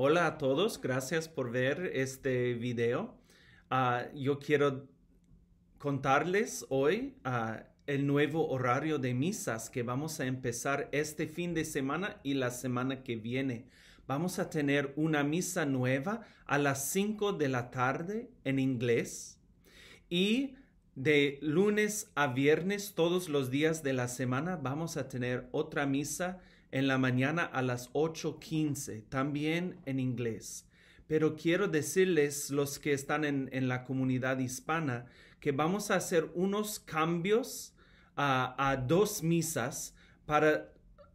Hola a todos, gracias por ver este video. Ah, yo quiero contarles hoy ah, el nuevo horario de misas que vamos a empezar este fin de semana y la semana que viene. Vamos a tener una misa nueva a las 5 de la tarde en inglés y de lunes a viernes todos los días de la semana vamos a tener otra misa en la mañana a las 8.15, también en inglés. Pero quiero decirles, los que están en, la comunidad hispana, que vamos a hacer unos cambios a dos misas para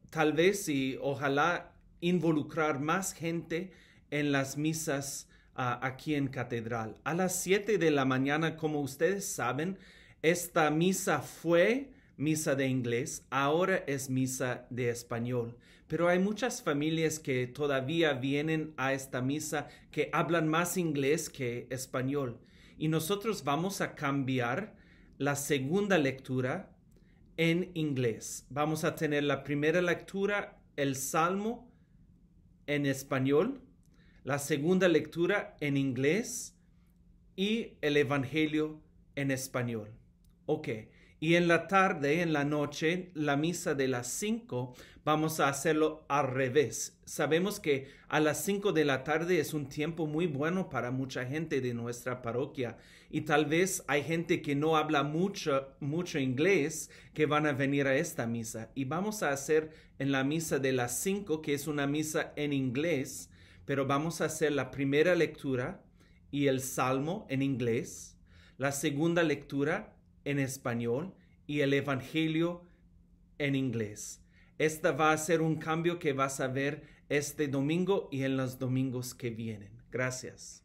tal vez y ojalá involucrar más gente en las misas aquí en Catedral. A las 7 de la mañana, como ustedes saben, esta misa fue misa de inglés, ahora es misa de español. Pero hay muchas familias que todavía vienen a esta misa que hablan más inglés que español. Y nosotros vamos a cambiar la segunda lectura en inglés. Vamos a tener la primera lectura, el Salmo en español, la segunda lectura en inglés y el Evangelio en español. Ok. Y en la tarde, en la noche, la misa de las cinco, vamos a hacerlo al revés. Sabemos que a las cinco de la tarde es un tiempo muy bueno para mucha gente de nuestra parroquia. Y tal vez hay gente que no habla mucho, mucho inglés que van a venir a esta misa. Y vamos a hacer en la misa de las cinco, que es una misa en inglés, pero vamos a hacer la primera lectura y el salmo en inglés, la segunda lectura en español y el Evangelio en inglés. Esta va a ser un cambio que vas a ver este domingo y en los domingos que vienen. Gracias.